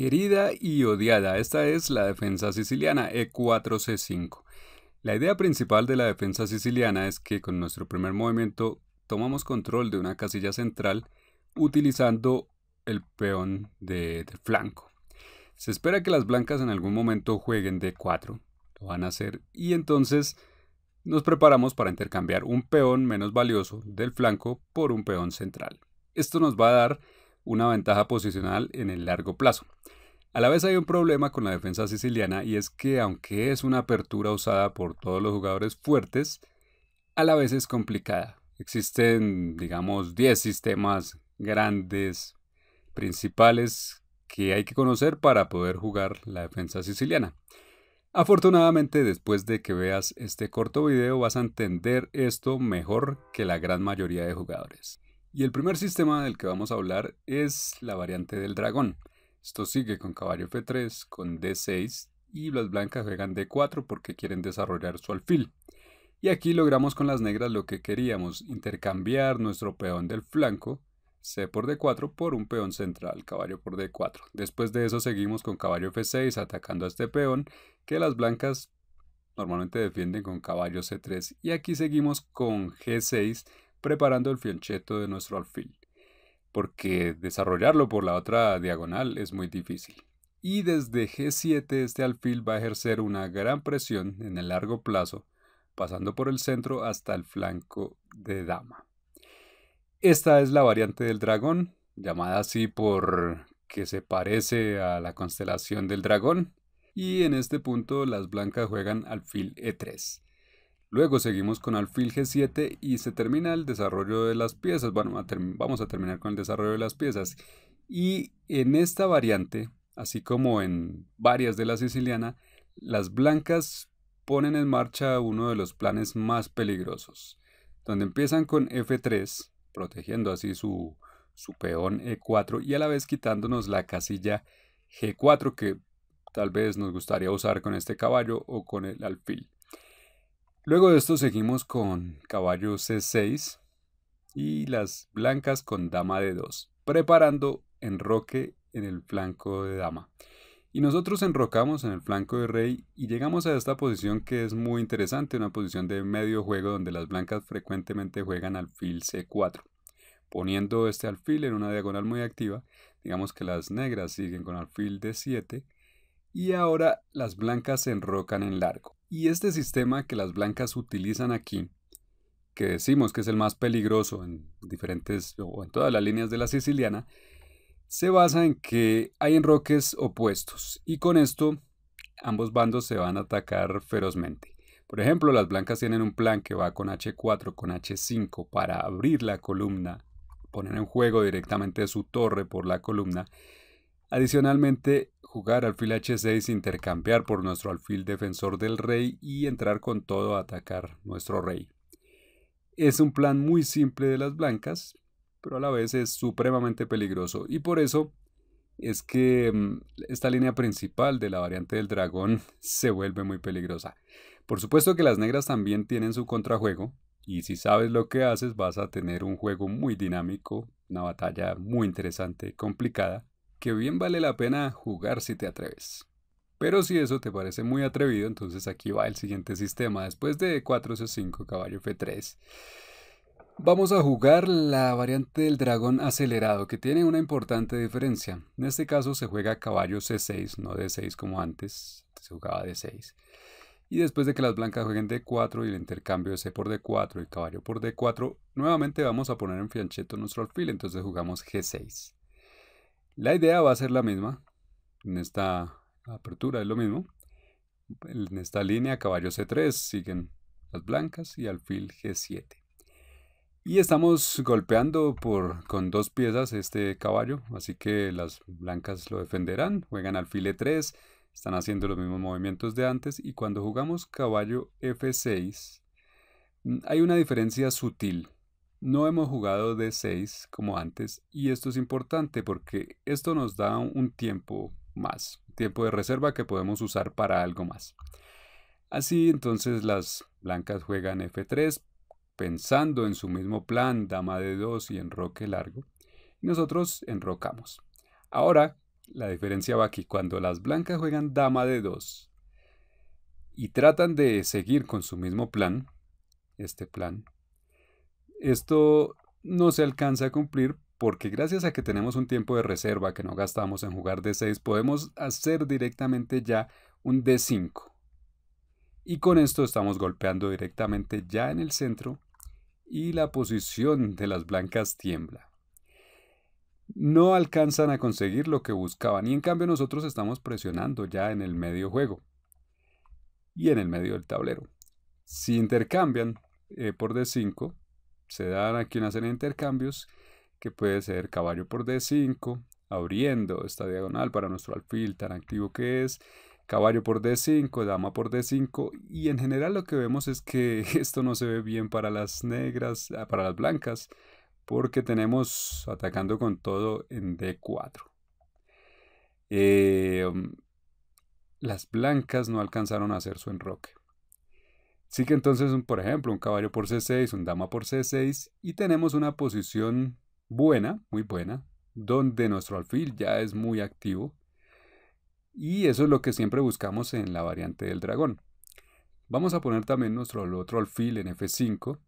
Querida y odiada, esta es la defensa siciliana E4C5. La idea principal de la defensa siciliana es que con nuestro primer movimiento tomamos control de una casilla central utilizando el peón de, flanco. Se espera que las blancas en algún momento jueguen D4, lo van a hacer, y entonces nos preparamos para intercambiar un peón menos valioso del flanco por un peón central. Esto nos va a dar una ventaja posicional en el largo plazo. A la vez hay un problema con la defensa siciliana y es que aunque es una apertura usada por todos los jugadores fuertes, a la vez es complicada. Existen, digamos, 10 sistemas grandes principales que hay que conocer para poder jugar la defensa siciliana. Afortunadamente, después de que veas este corto video vas a entender esto mejor que la gran mayoría de jugadores. Y el primer sistema del que vamos a hablar es la variante del dragón. Esto sigue con caballo F3, con D6 y las blancas juegan D4 porque quieren desarrollar su alfil. Y aquí logramos con las negras lo que queríamos, intercambiar nuestro peón del flanco, C por D4, por un peón central, caballo por D4. Después de eso seguimos con caballo F6 atacando a este peón, que las blancas normalmente defienden con caballo C3. Y aquí seguimos con G6 preparando el fianchetto de nuestro alfil, porque desarrollarlo por la otra diagonal es muy difícil. Y desde G7 este alfil va a ejercer una gran presión en el largo plazo, pasando por el centro hasta el flanco de dama. Esta es la variante del dragón, llamada así por que se parece a la constelación del dragón, y en este punto las blancas juegan alfil E3. Luego seguimos con alfil G7 y se termina el desarrollo de las piezas. Bueno, vamos a terminar con el desarrollo de las piezas. Y en esta variante, así como en varias de la siciliana, las blancas ponen en marcha uno de los planes más peligrosos, donde empiezan con F3, protegiendo así su, su peón E4 y a la vez quitándonos la casilla G4 que tal vez nos gustaría usar con este caballo o con el alfil. Luego de esto seguimos con caballo C6 y las blancas con dama D2, preparando enroque en el flanco de dama. Y nosotros enrocamos en el flanco de rey y llegamos a esta posición que es muy interesante, una posición de medio juego donde las blancas frecuentemente juegan alfil C4. Poniendo este alfil en una diagonal muy activa, digamos que las negras siguen con alfil D7 y ahora las blancas se enrocan en largo. Y este sistema que las blancas utilizan aquí, que decimos que es el más peligroso en diferentes o en todas las líneas de la siciliana, se basa en que hay enroques opuestos y con esto ambos bandos se van a atacar ferozmente. Por ejemplo, las blancas tienen un plan que va con H4, con H5 para abrir la columna, poner en juego directamente su torre por la columna Adicionalmente, jugar alfil h6, intercambiar por nuestro alfil defensor del rey y entrar con todo a atacar nuestro rey. Es un plan muy simple de las blancas, pero a la vez es supremamente peligroso y por eso es que mm, esta línea principal de la variante del dragón se vuelve muy peligrosa. Por supuesto que las negras también tienen su contrajuego, y si sabes lo que haces vas a tener un juego muy dinámico, una batalla muy interesante, complicada, que bien vale la pena jugar si te atreves. Pero si eso te parece muy atrevido, entonces aquí va el siguiente sistema. Después de 4 C5, caballo F3, vamos a jugar la variante del dragón acelerado, que tiene una importante diferencia. En este caso se juega caballo C6, no D6 como antes, se jugaba D6. Y después de que las blancas jueguen D4 y el intercambio de C por D4 y caballo por D4, nuevamente vamos a poner en fianchetto nuestro alfil, entonces jugamos G6. La idea va a ser la misma. En esta apertura es lo mismo. En esta línea caballo C3 siguen las blancas y alfil G7. Y estamos golpeando por, con dos piezas este caballo, así que las blancas lo defenderán, juegan alfil E3, están haciendo los mismos movimientos de antes y cuando jugamos caballo F6 mm, hay una diferencia sutil. No hemos jugado d 6 como antes y esto es importante porque esto nos da un tiempo más, tiempo de reserva que podemos usar para algo más. Así entonces las blancas juegan F3 pensando en su mismo plan, dama de 2 y enroque largo. Y nosotros enrocamos. Ahora la diferencia va aquí cuando las blancas juegan dama de 2 y tratan de seguir con su mismo plan, este plan, esto no se alcanza a cumplir porque gracias a que tenemos un tiempo de reserva que no gastamos en jugar D6, podemos hacer directamente ya un D5. Y con esto estamos golpeando directamente ya en el centro y la posición de las blancas tiembla. No alcanzan a conseguir lo que buscaban y en cambio nosotros estamos presionando ya en el medio juego y en el medio del tablero. Si intercambian eh, por D5, se dan una serie de intercambios, que puede ser caballo por D5, abriendo esta diagonal para nuestro alfil tan activo que es, caballo por D5, dama por D5 y en general lo que vemos es que esto no se ve bien para las negras, ah, para las blancas, porque tenemos atacando con todo en D4. Eh, mm, las blancas no alcanzaron a hacer su enroque. Así que entonces, por ejemplo, un caballo por C6, un dama por C6 y tenemos una posición buena, muy buena, donde nuestro alfil ya es muy activo. Y eso es lo que siempre buscamos en la variante del dragón. Vamos a poner también nuestro otro alfil en F5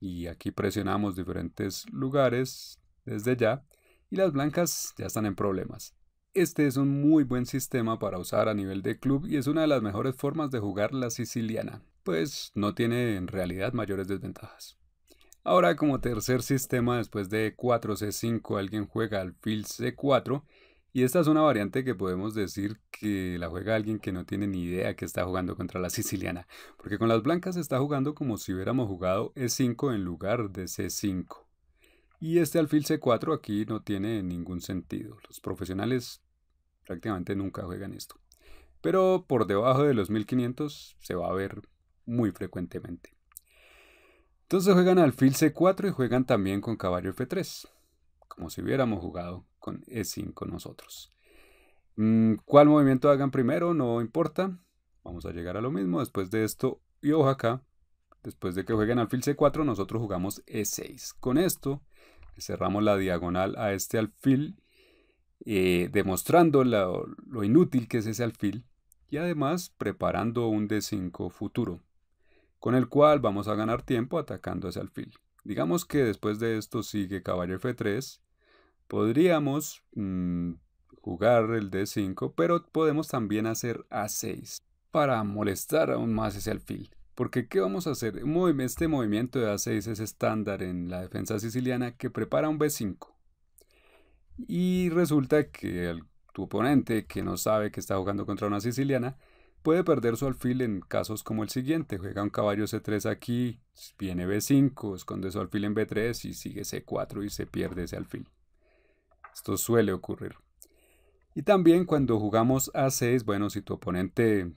y aquí presionamos diferentes lugares desde ya y las blancas ya están en problemas. Este es un muy buen sistema para usar a nivel de club y es una de las mejores formas de jugar la siciliana pues no tiene en realidad mayores desventajas. Ahora como tercer sistema después de 4C5 alguien juega alfil C4 y esta es una variante que podemos decir que la juega alguien que no tiene ni idea que está jugando contra la siciliana, porque con las blancas está jugando como si hubiéramos jugado E5 en lugar de C5. Y este alfil C4 aquí no tiene ningún sentido, los profesionales prácticamente nunca juegan esto. Pero por debajo de los 1500 se va a ver muy frecuentemente. Entonces juegan alfil c4 y juegan también con caballo f3, como si hubiéramos jugado con e5 nosotros. Mm, ¿Cuál movimiento hagan primero? No importa. Vamos a llegar a lo mismo. Después de esto, y ojo acá, después de que jueguen alfil c4, nosotros jugamos e6. Con esto cerramos la diagonal a este alfil, eh, demostrando lo inútil que es ese alfil y además preparando un d5 futuro con el cual vamos a ganar tiempo atacando ese alfil. Digamos que después de esto sigue caballo f3. Podríamos mm, jugar el d5, pero podemos también hacer a6 para molestar aún más ese alfil. Porque ¿qué vamos a hacer? Este movimiento de a6 es estándar en la defensa siciliana que prepara un b5. Y resulta que tu oponente que no sabe que está jugando contra una siciliana Puede perder su alfil en casos como el siguiente. Juega un caballo C3 aquí, viene B5, esconde su alfil en B3 y sigue C4 y se pierde ese alfil. Esto suele ocurrir. Y también cuando jugamos A6, bueno, si tu oponente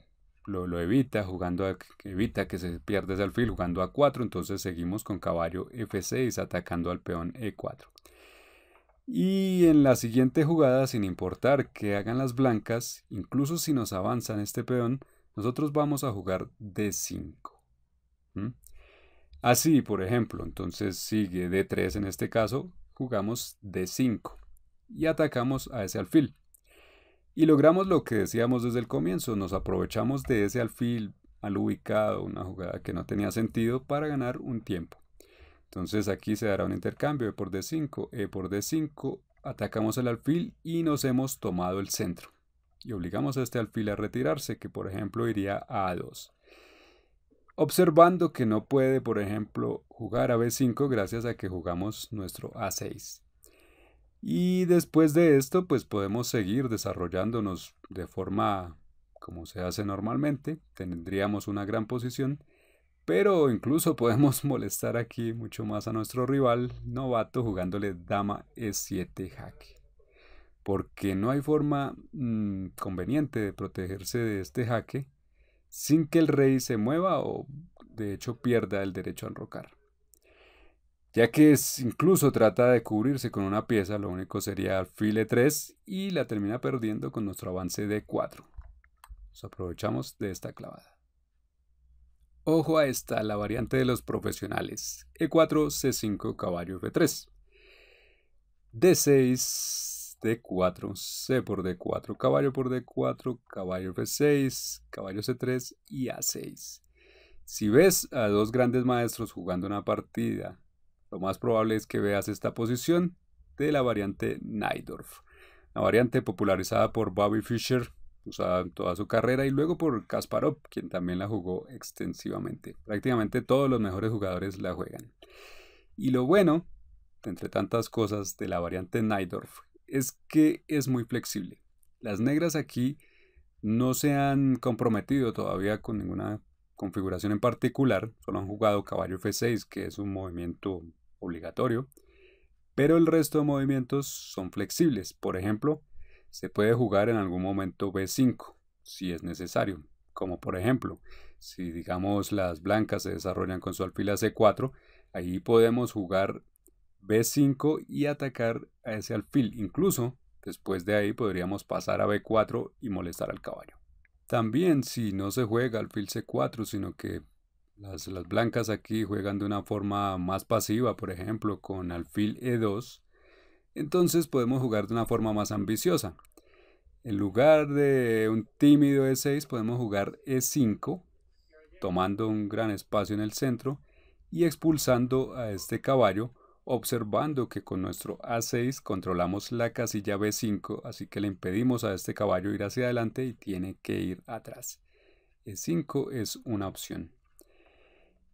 lo, evita, jugando evita que se pierda ese alfil, jugando A4, entonces seguimos con caballo F6 atacando al peón E4. Y en la siguiente jugada, sin importar que hagan las blancas, incluso si nos avanzan este peón, nosotros vamos a jugar D5. Así, por ejemplo, entonces sigue D3 en este caso, jugamos D5 y atacamos a ese alfil. Y logramos lo que decíamos desde el comienzo, nos aprovechamos de ese alfil al ubicado, una jugada que no tenía sentido, para ganar un tiempo. Entonces aquí se dará un intercambio e por D5, E eh, por D5, atacamos el alfil y nos hemos tomado el centro. Y obligamos a este alfil a retirarse, que por ejemplo iría a A2. Observando que no puede, por ejemplo, jugar a B5 gracias a que jugamos nuestro A6. Y después de esto, pues podemos seguir desarrollándonos de forma como se hace normalmente. Tendríamos una gran posición pero incluso podemos molestar aquí mucho más a nuestro rival novato jugándole dama e7 jaque. Porque no hay forma mm, conveniente de protegerse de este jaque sin que el rey se mueva o de hecho pierda el derecho a enrocar. Ya que incluso trata de cubrirse con una pieza, lo único sería alfil e3 y la termina perdiendo con nuestro avance d 4. Nos aprovechamos de esta clavada. Ojo a esta, la variante de los profesionales. E4, C5, caballo F3. D6, D4, C por D4, caballo por D4, caballo F6, caballo C3 y A6. Si ves a dos grandes maestros jugando una partida, lo más probable es que veas esta posición de la variante Nydorf. la variante popularizada por Bobby Fischer o toda su carrera, y luego por Kasparov, quien también la jugó extensivamente. Prácticamente todos los mejores jugadores la juegan. Y lo bueno, entre tantas cosas, de la variante Nydorf, es que es muy flexible. Las negras aquí no se han comprometido todavía con ninguna configuración en particular, solo han jugado caballo F6, que es un movimiento obligatorio, pero el resto de movimientos son flexibles. Por ejemplo, se puede jugar en algún momento B5, si es necesario, como por ejemplo, si digamos las blancas se desarrollan con su alfil a C4, ahí podemos jugar B5 y atacar a ese alfil. Incluso después de ahí podríamos pasar a B4 y molestar al caballo. También si no se juega alfil C4, sino que las, las blancas aquí juegan de una forma más pasiva, por ejemplo, con alfil E2, entonces podemos jugar de una forma más ambiciosa. En lugar de un tímido E6 podemos jugar E5, tomando un gran espacio en el centro y expulsando a este caballo, observando que con nuestro A6 controlamos la casilla B5, así que le impedimos a este caballo ir hacia adelante y tiene que ir atrás. E5 es una opción.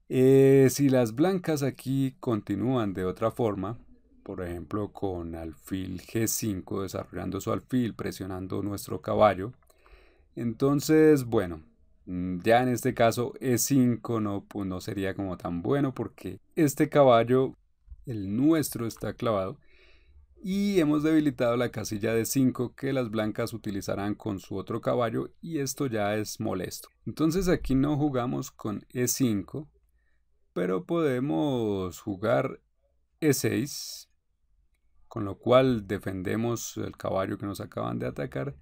Eh, si las blancas aquí continúan de otra forma, por ejemplo con alfil G5 desarrollando su alfil, presionando nuestro caballo. Entonces, bueno, mm, ya en este caso E5 no, pues, no sería como tan bueno porque este caballo, el nuestro, está clavado y hemos debilitado la casilla de 5 que las blancas utilizarán con su otro caballo y esto ya es molesto. Entonces aquí no jugamos con E5, pero podemos jugar E6 con lo cual defendemos el caballo que nos acaban de atacar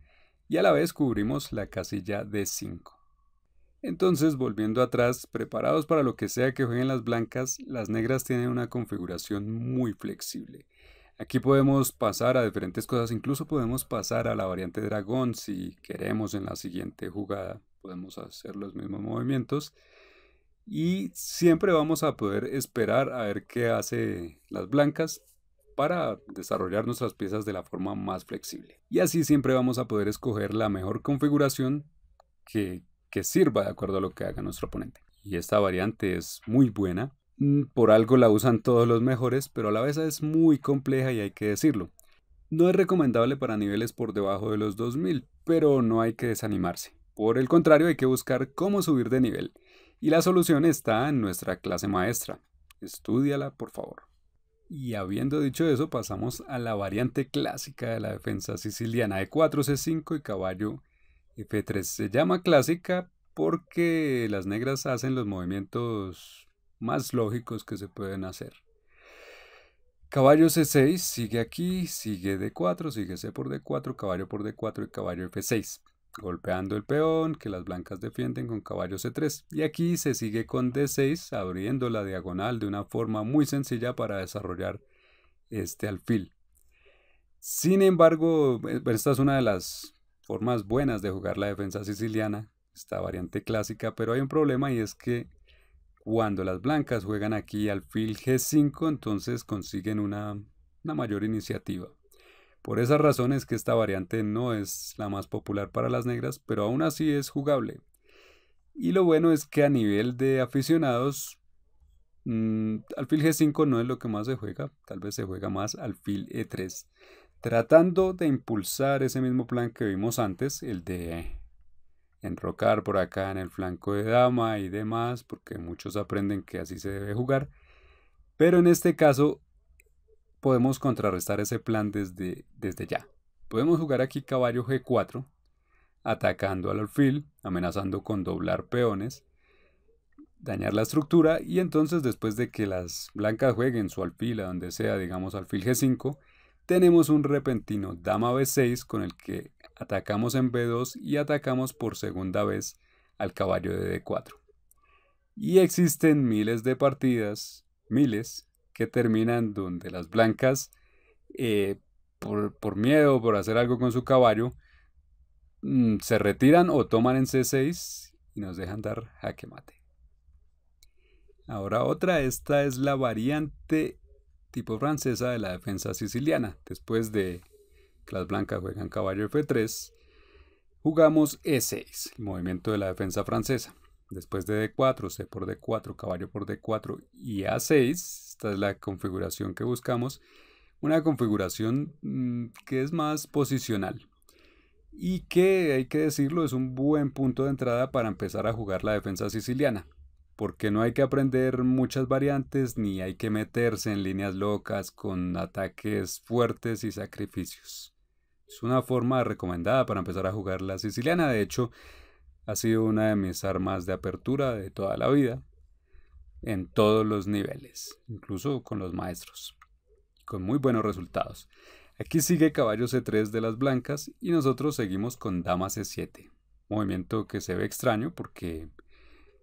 y a la vez cubrimos la casilla de 5. Entonces, volviendo atrás, preparados para lo que sea que jueguen las blancas, las negras tienen una configuración muy flexible. Aquí podemos pasar a diferentes cosas, incluso podemos pasar a la variante dragón si queremos en la siguiente jugada. Podemos hacer los mismos movimientos y siempre vamos a poder esperar a ver qué hace las blancas para desarrollar nuestras piezas de la forma más flexible. Y así siempre vamos a poder escoger la mejor configuración que, sirva de acuerdo a lo que haga nuestro oponente. Y esta variante es muy buena. Mm, por algo la usan todos los mejores, pero a la vez es muy compleja y hay que decirlo. No es recomendable para niveles por debajo de los 2000, pero no hay que desanimarse. Por el contrario, hay que buscar cómo subir de nivel. Y la solución está en nuestra clase maestra. Estúdiala, por favor. Y habiendo dicho eso, pasamos a la variante clásica de la defensa siciliana E4, C5 y caballo F3. Se llama clásica porque las negras hacen los movimientos más lógicos que se pueden hacer. Caballo C6 sigue aquí, sigue D4, sigue C por D4, caballo por D4 y caballo F6 golpeando el peón que las blancas defienden con caballo c3 y aquí se sigue con d6 abriendo la diagonal de una forma muy sencilla para desarrollar este alfil. Sin embargo, eh, esta es una de las formas buenas de jugar la defensa siciliana, esta variante clásica, pero hay un problema y es que cuando las blancas juegan aquí alfil g5 entonces consiguen una, una mayor iniciativa. Por esas razones que esta variante no es la más popular para las negras, pero aún así es jugable. Y lo bueno es que a nivel de aficionados, mm, alfil G5 no es lo que más se juega, tal vez se juega más alfil E3. Tratando de impulsar ese mismo plan que vimos antes, el de enrocar por acá en el flanco de dama y demás, porque muchos aprenden que así se debe jugar. Pero en este caso podemos contrarrestar ese plan desde, desde ya. Podemos jugar aquí caballo g4, atacando al alfil, amenazando con doblar peones, dañar la estructura y entonces después de que las blancas jueguen su alfil a donde sea, digamos alfil g5, tenemos un repentino dama b6 con el que atacamos en b2 y atacamos por segunda vez al caballo de d4. Y existen miles de partidas, miles, que terminan donde las blancas, eh, por, por, miedo, por hacer algo con su caballo, mm, se retiran o toman en C6 y nos dejan dar jaque mate. Ahora otra, esta es la variante tipo francesa de la defensa siciliana. Después de que las blancas juegan caballo F3, jugamos E6, el movimiento de la defensa francesa. Después de D4, C por D4, caballo por D4 y A6, esta es la configuración que buscamos, una configuración mm, que es más posicional y que, hay que decirlo, es un buen punto de entrada para empezar a jugar la defensa siciliana, porque no hay que aprender muchas variantes ni hay que meterse en líneas locas con ataques fuertes y sacrificios. Es una forma recomendada para empezar a jugar la siciliana, de hecho, ha sido una de mis armas de apertura de toda la vida, en todos los niveles, incluso con los maestros, con muy buenos resultados. Aquí sigue caballo C3 de las blancas y nosotros seguimos con dama C7, movimiento que se ve extraño porque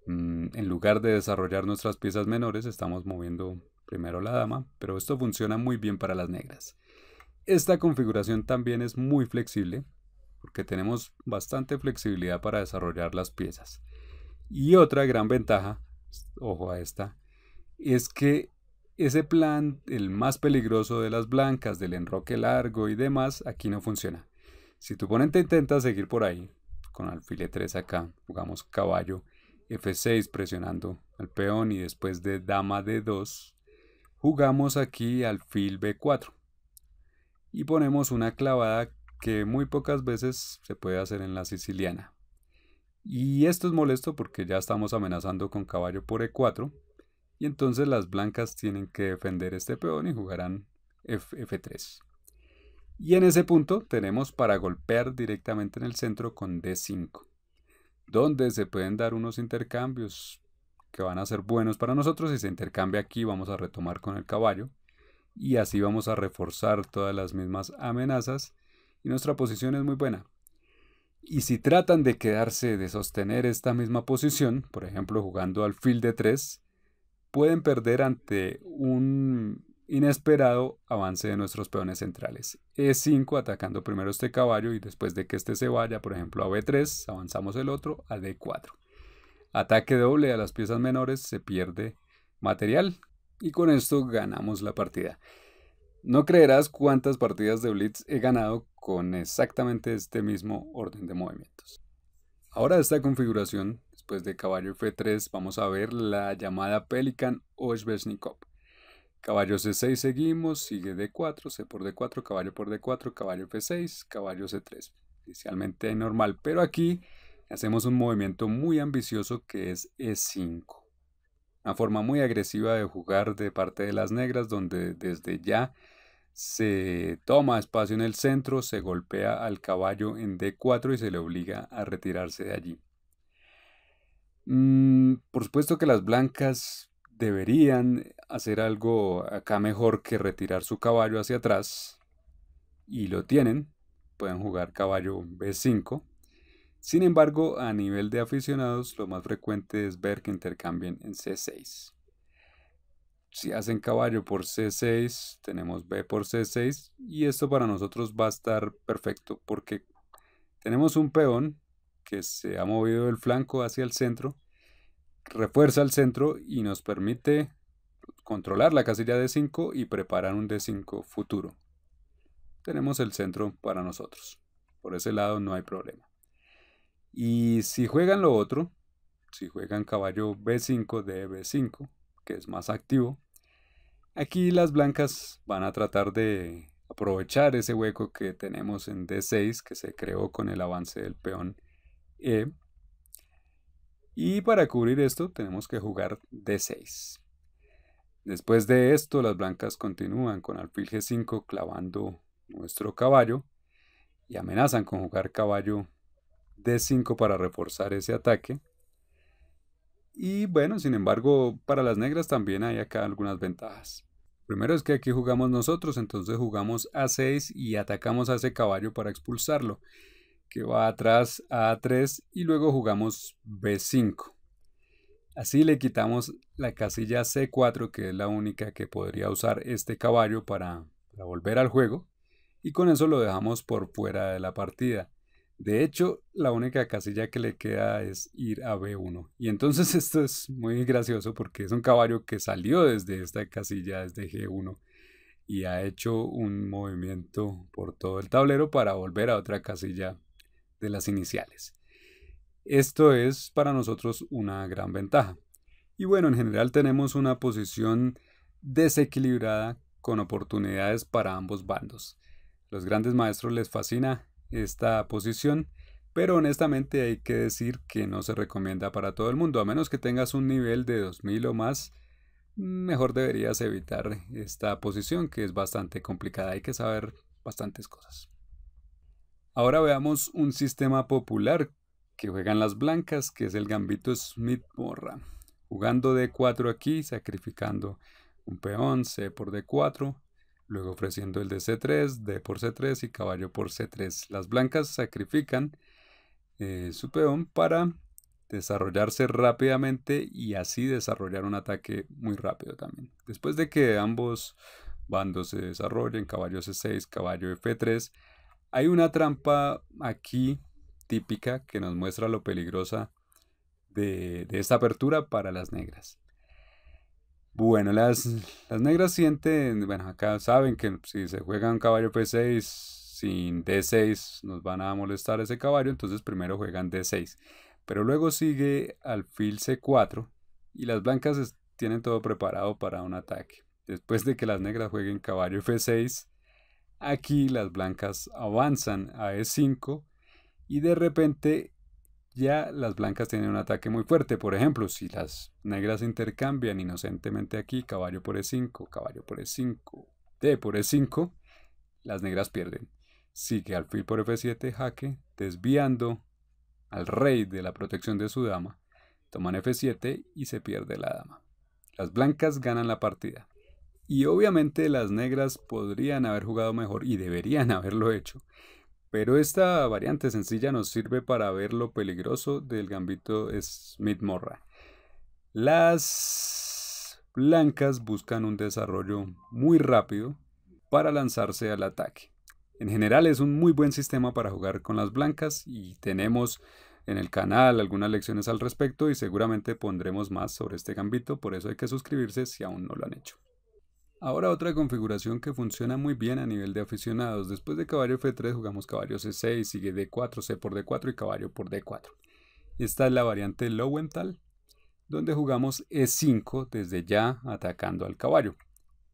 mm, en lugar de desarrollar nuestras piezas menores estamos moviendo primero la dama, pero esto funciona muy bien para las negras. Esta configuración también es muy flexible, porque tenemos bastante flexibilidad para desarrollar las piezas. Y otra gran ventaja, ojo a esta, es que ese plan, el más peligroso de las blancas, del enroque largo y demás, aquí no funciona. Si tu oponente intenta seguir por ahí, con alfil 3 acá, jugamos caballo, F6 presionando al peón y después de dama D2, jugamos aquí alfil B4 y ponemos una clavada que muy pocas veces se puede hacer en la siciliana. Y esto es molesto porque ya estamos amenazando con caballo por E4 y entonces las blancas tienen que defender este peón y jugarán F 3 Y en ese punto tenemos para golpear directamente en el centro con D5, donde se pueden dar unos intercambios que van a ser buenos para nosotros. Si se intercambia aquí vamos a retomar con el caballo y así vamos a reforzar todas las mismas amenazas y nuestra posición es muy buena. Y si tratan de quedarse, de sostener esta misma posición, por ejemplo jugando al field de 3, pueden perder ante un inesperado avance de nuestros peones centrales. E5 atacando primero este caballo y después de que este se vaya, por ejemplo a B3, avanzamos el otro a D4. Ataque doble a las piezas menores, se pierde material y con esto ganamos la partida. No creerás cuántas partidas de Blitz he ganado con exactamente este mismo orden de movimientos. Ahora esta configuración, después de caballo F3, vamos a ver la llamada Pelican o Caballo C6 seguimos, sigue D4, C por D4, caballo por D4, caballo F6, caballo C3. Inicialmente normal, pero aquí hacemos un movimiento muy ambicioso que es E5. Una forma muy agresiva de jugar de parte de las negras donde desde ya se toma espacio en el centro, se golpea al caballo en D4 y se le obliga a retirarse de allí. Mm, por supuesto que las blancas deberían hacer algo acá mejor que retirar su caballo hacia atrás. Y lo tienen. Pueden jugar caballo B5. Sin embargo, a nivel de aficionados, lo más frecuente es ver que intercambien en C6 si hacen caballo por C6, tenemos B por C6 y esto para nosotros va a estar perfecto porque tenemos un peón que se ha movido del flanco hacia el centro, refuerza el centro y nos permite controlar la casilla D5 y preparar un D5 futuro. Tenemos el centro para nosotros. Por ese lado no hay problema. Y si juegan lo otro, si juegan caballo B5, b 5 que es más activo. Aquí las blancas van a tratar de aprovechar ese hueco que tenemos en D6 que se creó con el avance del peón E. Y para cubrir esto tenemos que jugar D6. Después de esto las blancas continúan con alfil G5 clavando nuestro caballo y amenazan con jugar caballo D5 para reforzar ese ataque. Y bueno, sin embargo, para las negras también hay acá algunas ventajas. Primero es que aquí jugamos nosotros, entonces jugamos a 6 y atacamos a ese caballo para expulsarlo, que va atrás a 3 y luego jugamos B5. Así le quitamos la casilla C4, que es la única que podría usar este caballo para volver al juego, y con eso lo dejamos por fuera de la partida. De hecho, la única casilla que le queda es ir a B1. Y entonces esto es muy gracioso porque es un caballo que salió desde esta casilla, desde G1, y ha hecho un movimiento por todo el tablero para volver a otra casilla de las iniciales. Esto es para nosotros una gran ventaja. Y bueno, en general tenemos una posición desequilibrada con oportunidades para ambos bandos. Los grandes maestros les fascina esta posición, pero honestamente hay que decir que no se recomienda para todo el mundo, a menos que tengas un nivel de 2000 o más, mejor deberías evitar esta posición que es bastante complicada, hay que saber bastantes cosas. Ahora veamos un sistema popular que juegan las blancas, que es el gambito Smith Morra. Jugando D4 aquí, sacrificando un peón, C por D4, luego ofreciendo el de C3, D por C3 y caballo por C3. Las blancas sacrifican eh, su peón para desarrollarse rápidamente y así desarrollar un ataque muy rápido también. Después de que ambos bandos se desarrollen, caballo C6, caballo F3, hay una trampa aquí típica que nos muestra lo peligrosa de esta apertura para las negras. Bueno, las, las negras sienten, bueno, acá saben que si se juega un caballo f 6 sin D6 nos van a molestar ese caballo, entonces primero juegan D6. Pero luego sigue al alfil C4 y las blancas tienen todo preparado para un ataque. Después de que las negras jueguen caballo F6, aquí las blancas avanzan a E5 y de repente ya las blancas tienen un ataque muy fuerte. Por ejemplo, si las negras intercambian inocentemente aquí, caballo por E5, caballo por E5, D por E5, las negras pierden. Sigue alfil por F7, jaque, desviando al rey de la protección de su dama. Toman F7 y se pierde la dama. Las blancas ganan la partida. Y obviamente las negras podrían haber jugado mejor y deberían haberlo hecho pero esta variante sencilla nos sirve para ver lo peligroso del gambito Smith-Morra. Las blancas buscan un desarrollo muy rápido para lanzarse al ataque. En general es un muy buen sistema para jugar con las blancas y tenemos en el canal algunas lecciones al respecto y seguramente pondremos más sobre este gambito, por eso hay que suscribirse si aún no lo han hecho. Ahora otra configuración que funciona muy bien a nivel de aficionados. Después de caballo F3 jugamos caballo C6, sigue D4, C por D4 y caballo por D4. Esta es la variante Lowenthal, donde jugamos E5 desde ya atacando al caballo.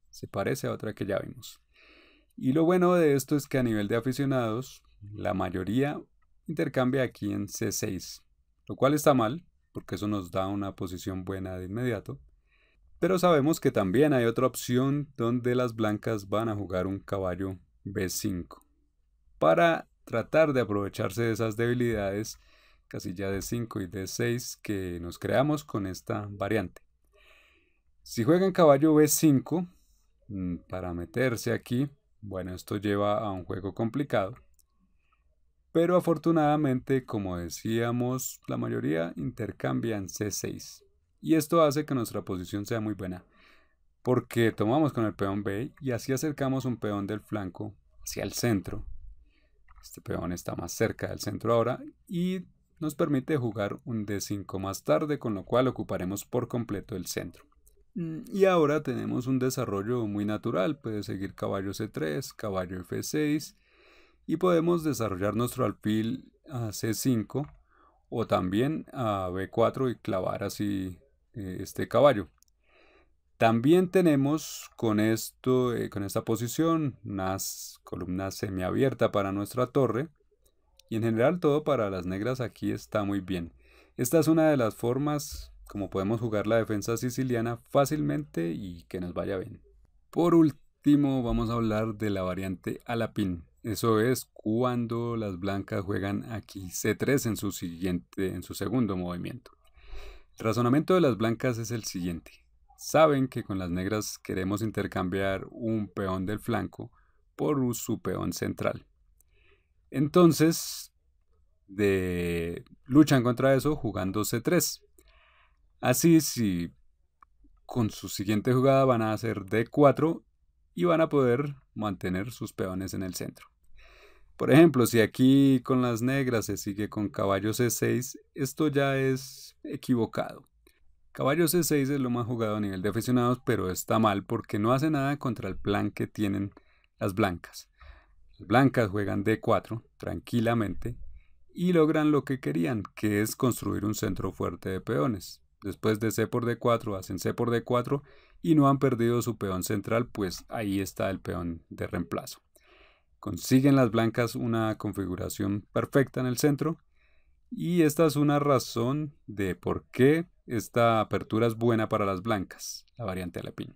Se parece a otra que ya vimos. Y lo bueno de esto es que a nivel de aficionados, la mayoría intercambia aquí en C6, lo cual está mal, porque eso nos da una posición buena de inmediato, pero sabemos que también hay otra opción donde las blancas van a jugar un caballo B5. Para tratar de aprovecharse de esas debilidades, casilla D5 y D6 que nos creamos con esta variante. Si juegan caballo B5, mm, para meterse aquí, bueno, esto lleva a un juego complicado. Pero afortunadamente, como decíamos, la mayoría intercambian C6. Y esto hace que nuestra posición sea muy buena, porque tomamos con el peón B y así acercamos un peón del flanco hacia el centro. Este peón está más cerca del centro ahora y nos permite jugar un D5 más tarde, con lo cual ocuparemos por completo el centro. Mm, y ahora tenemos un desarrollo muy natural, puede seguir caballo C3, caballo F6 y podemos desarrollar nuestro alfil a C5 o también a B4 y clavar así eh, este caballo. También tenemos con, esto, eh, con esta posición una columnas semiabiertas para nuestra torre. Y en general todo para las negras aquí está muy bien. Esta es una de las formas como podemos jugar la defensa siciliana fácilmente y que nos vaya bien. Por último vamos a hablar de la variante alapín. Eso es cuando las blancas juegan aquí C3 en su siguiente, en su segundo movimiento razonamiento de las blancas es el siguiente. Saben que con las negras queremos intercambiar un peón del flanco por su peón central. Entonces, de, luchan contra eso jugando C3. Así, si con su siguiente jugada van a hacer D4 y van a poder mantener sus peones en el centro. Por ejemplo, si aquí con las negras se sigue con caballo C6, esto ya es equivocado. Caballo C6 es lo más jugado a nivel de aficionados, pero está mal porque no hace nada contra el plan que tienen las blancas. Las blancas juegan D4 tranquilamente y logran lo que querían, que es construir un centro fuerte de peones. Después de C por D4 hacen C por D4 y no han perdido su peón central, pues ahí está el peón de reemplazo. Consiguen las blancas una configuración perfecta en el centro y esta es una razón de por qué esta apertura es buena para las blancas, la variante pin.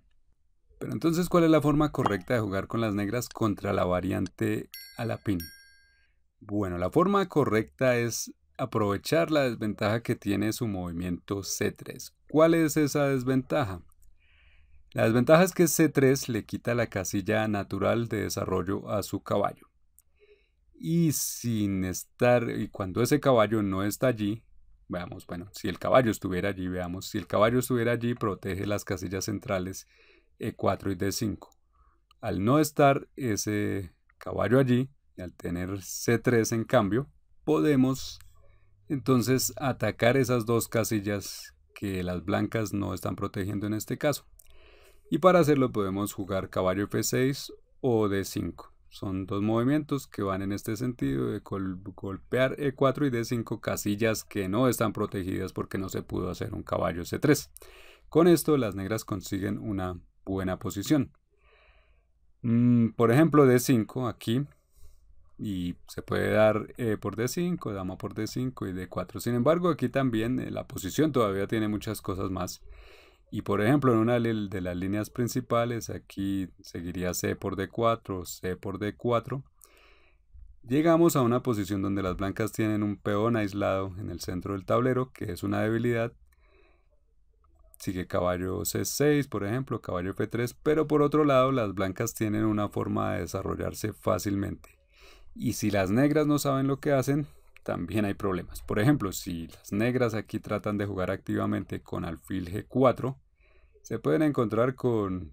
Pero entonces, ¿cuál es la forma correcta de jugar con las negras contra la variante Alapín? Bueno, la forma correcta es aprovechar la desventaja que tiene su movimiento C3. ¿Cuál es esa desventaja? La desventaja es que C3 le quita la casilla natural de desarrollo a su caballo. Y sin estar, y cuando ese caballo no está allí, veamos, bueno, si el caballo estuviera allí, veamos, si el caballo estuviera allí, protege las casillas centrales E4 y D5. Al no estar ese caballo allí, y al tener C3 en cambio, podemos entonces atacar esas dos casillas que las blancas no están protegiendo en este caso. Y para hacerlo podemos jugar caballo f6 o d5. Son dos movimientos que van en este sentido de golpear e4 y d5 casillas que no están protegidas porque no se pudo hacer un caballo c3. Con esto las negras consiguen una buena posición. Mm, por ejemplo d5 aquí y se puede dar E por D5, dama por D5 y D4. Sin embargo, aquí también eh, la posición todavía tiene muchas cosas más y por ejemplo, en una de las líneas principales, aquí seguiría C por D4, C por D4. Llegamos a una posición donde las blancas tienen un peón aislado en el centro del tablero, que es una debilidad. Sigue caballo C6, por ejemplo, caballo F3, pero por otro lado las blancas tienen una forma de desarrollarse fácilmente. Y si las negras no saben lo que hacen, también hay problemas. Por ejemplo, si las negras aquí tratan de jugar activamente con alfil G4, se pueden encontrar con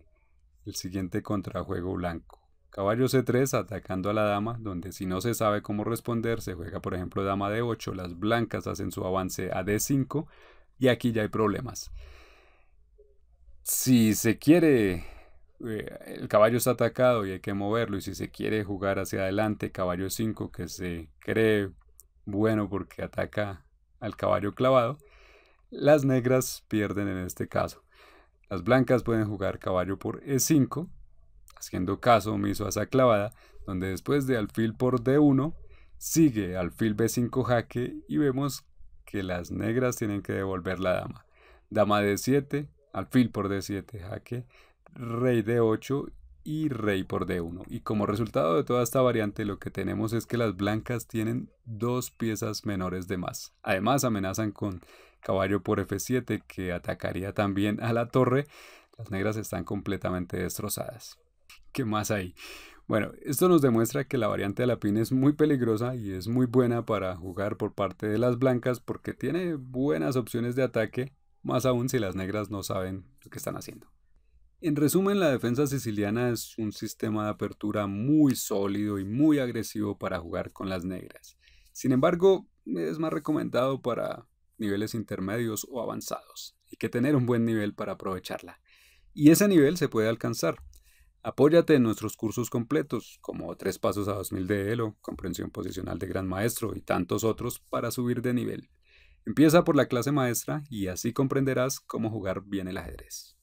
el siguiente contrajuego blanco. Caballo C3 atacando a la dama, donde si no se sabe cómo responder, se juega por ejemplo dama D8, las blancas hacen su avance a D5 y aquí ya hay problemas. Si se quiere eh, el caballo está atacado y hay que moverlo. Y si se quiere jugar hacia adelante, caballo 5 que se cree bueno porque ataca al caballo clavado, las negras pierden en este caso. Las blancas pueden jugar caballo por E5, haciendo caso omiso a esa clavada, donde después de alfil por D1 sigue alfil B5 jaque y vemos que las negras tienen que devolver la dama. Dama D7, alfil por D7 jaque, rey D8 y rey por D1. Y como resultado de toda esta variante lo que tenemos es que las blancas tienen dos piezas menores de más. Además amenazan con caballo por F7 que atacaría también a la torre. Las negras están completamente destrozadas. ¿Qué más hay? Bueno, esto nos demuestra que la variante de la pin es muy peligrosa y es muy buena para jugar por parte de las blancas porque tiene buenas opciones de ataque, más aún si las negras no saben lo que están haciendo. En resumen, la defensa siciliana es un sistema de apertura muy sólido y muy agresivo para jugar con las negras. Sin embargo, es más recomendado para niveles intermedios o avanzados. Hay que tener un buen nivel para aprovecharla. Y ese nivel se puede alcanzar. Apóyate en nuestros cursos completos, como Tres Pasos a 2000 de Elo, Comprensión Posicional de Gran Maestro y tantos otros para subir de nivel. Empieza por la clase maestra y así comprenderás cómo jugar bien el ajedrez.